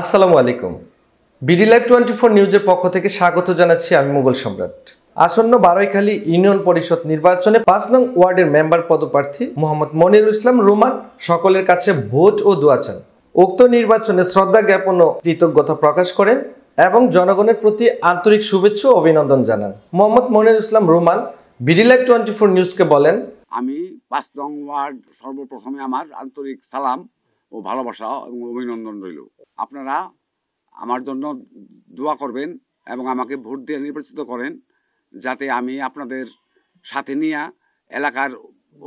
আসসালামু আলাইকুম BD live twenty four নিউজের পক্ষ থেকে স্বাগত জানাচ্ছি আমি মুঘল সম্রাট আসন্ন বারোইখালী ইউনিয়ন পরিষদ নির্বাচনে পাঁচ নং ওয়ার্ডের মেম্বার পদপ্রার্থী মোহাম্মদ মনিরুল ইসলাম রোমান সকলের কাছে ভোট ও দোয়া চান উক্ত নির্বাচনে শ্রদ্ধা জ্ঞাপন ও কৃতজ্ঞতা প্রকাশ করেন এবং জনগণের প্রতি আন্তরিক শুভেচ্ছা ও অভিনন্দন জানান Mohammad Monirul Islam Roman BD live twenty four নিউজকে বলেন আমি পাঁচ নং ওয়ার্ড সর্বপ্রথমে আমার আন্তরিক সালাম ও ভালোবাসা এবং অভিনন্দন রইল আপনারা আমার জন্য দোয়া করবেন এবং আমাকে ভোট দিয়ে নির্বাচিত করেন যাতে আমি আপনাদের সাথে নিয়ে এলাকার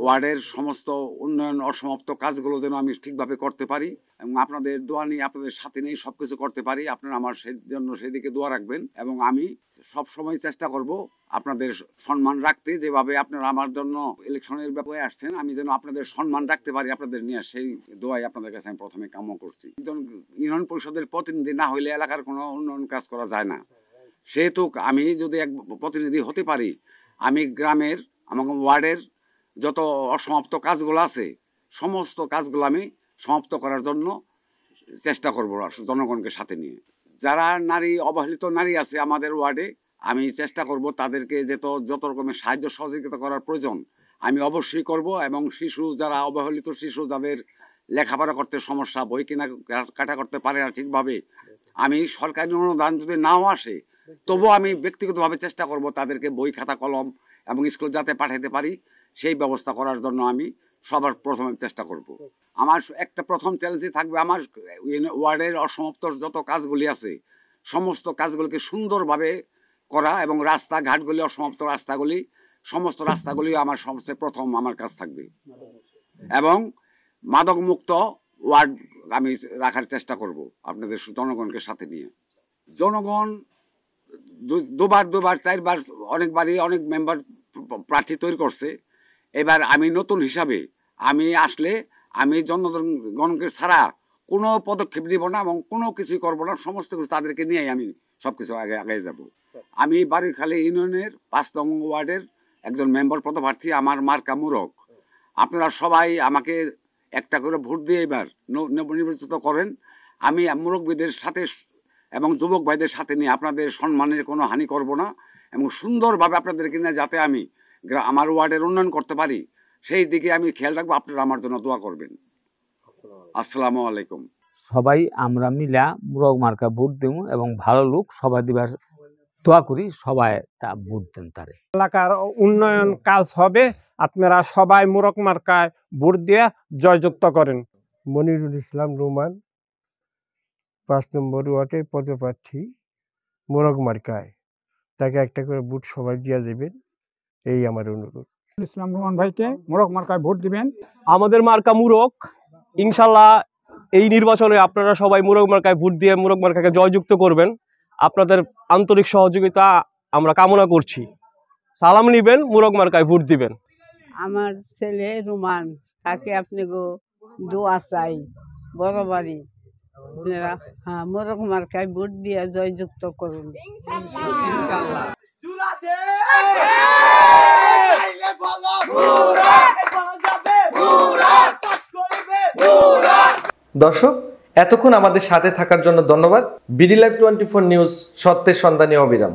ওয়ার্ডের সমস্ত উন্নয়ন অসমাপ্ত কাজগুলো যেন আমি ঠিকভাবে করতে পারি এবং আপনাদের দোয়া নিয়ে আপনাদের সাথে নিয়ে সব কিছু করতে পারি আপনারা আমার সেই জন্য সেই দিকে দোয়া রাখবেন এবং আমি সব সময় চেষ্টা করব আপনাদের সম্মান রাখতে যেভাবে আপনারা আমার জন্য ইলেকশনের ব্যাপারে আসছেন আমি যেন আপনাদের সম্মান রাখতে পারি আপনাদের নিয়ে সেই দোয়াই আপনাদের কাছে আমি প্রথমে কাম্য করছি একজন ইউনিয়ন পরিষদের প্রতিনিধি না হইলে এলাকার কোনো উন্নয়ন কাজ করা যায় না সেহেতু আমি যদি এক প্রতিনিধি হতে পারি আমি গ্রামের আমার ওয়ার্ডের যত অসমাপ্ত কাজগুলো আছে সমস্ত কাজগুলো আমি সমাপ্ত করার জন্য চেষ্টা করবো জনগণকে সাথে নিয়ে যারা নারী অবহেলিত নারী আছে আমাদের ওয়ার্ডে আমি চেষ্টা করব তাদেরকে যেত যত রকমের সাহায্য সহযোগিতা করার প্রয়োজন আমি অবশ্যই করব এবং শিশু যারা অবহেলিত শিশু যাদের লেখাপড়া করতে সমস্যা বই কেনা কাটা করতে পারে না ঠিকভাবে আমি সরকারি অনুদান যদি নাও আসে তবু আমি ব্যক্তিগতভাবে চেষ্টা করব তাদেরকে বই খাতা কলম এবং স্কুল যাতে পাঠাতে পারি সেই ব্যবস্থা করার জন্য আমি সবার প্রথমে আমি চেষ্টা করব। আমার একটা প্রথম চ্যালেঞ্জই থাকবে আমার ওয়ার্ডের অসমাপ্ত যত কাজগুলি আছে সমস্ত কাজগুলিকে সুন্দরভাবে করা এবং রাস্তাঘাটগুলি অসমাপ্ত রাস্তাগুলি সমস্ত রাস্তাগুলি আমার সবচেয়ে প্রথম আমার কাজ থাকবে এবং মাদকমুক্ত ওয়ার্ড আমি রাখার চেষ্টা করব আপনাদের জনগণকে সাথে নিয়ে জনগণ দুবার দুবার চারবার অনেকবারই অনেক মেম্বার প্রার্থী তৈরি করছে এবার আমি নতুন হিসাবে আমি আসলে আমি জনগণকে ছাড়া কোনো পদক্ষেপ নিব না এবং কোনো কিছুই করবো না সমস্ত কিছু তাদেরকে নিয়েই আমি সব কিছু আগে আগে যাব আমি বাড়িখালী ইউনিয়নের পাঁচ নং ওয়ার্ডের একজন মেম্বার পদপ্রার্থী আমার মার্কা মূরক আপনারা সবাই আমাকে একটা করে ভোট দিয়ে এবার নবনির্বাচিত করেন আমি মুরব্বীদের সাথে এবং যুবক ভাইদের সাথে নিয়ে আপনাদের সম্মানের কোনো হানি করব না এবং সুন্দরভাবে আপনাদেরকে নিয়ে যাতে আমি আমার ওয়ার্ডের উন্নয়ন করতে পারি সেই দিকে আমি খেয়াল রাখবো আপনারা আমার জন্য দোয়া করবেন আসসালামু আলাইকুম সবাই আমরা মিলা রোগ মার্কা ভোট দেব এবং ভালো লোক সবাই দিবার দোয়া করি সবাই তা ভোট দেন তারে এলাকার উন্নয়ন কাজ হবে আপনারা সবাই মুরক মার্কায় ভোট দিয়ে জয়যুক্ত করেন মনিরুল ইসলাম রুমান পাঁচ নম্বর ওয়ার্ডে পদপ্রার্থী মোরগ মার্কায় তাকে একটা করে বুট সবাই দিয়া দেবেন এই আমার অনুরোধ ইসলাম রহমান ভাইকে মোরক মার্কায় ভোট দিবেন আমাদের মার্কা মুরক ইনশাল্লাহ এই নির্বাচনে আপনারা সবাই মুরগ মার্কায় ভোট দিয়ে মুরগ মার্কাকে জয়যুক্ত করবেন আপনাদের আন্তরিক সহযোগিতা আমরা কামনা করছি সালাম নিবেন মুরগ মার্কায় ভোট দিবেন আমার ছেলে রুমান তাকে আপনি গো দোয়া চাই বড় বাড়ি হ্যাঁ মোরগ মার্কায় ভোট দিয়ে জয়যুক্ত করুন দর্শক এতক্ষণ আমাদের সাথে থাকার জন্য ধন্যবাদ BD live twenty four news সত্যের সন্ধানীয় অবিরাম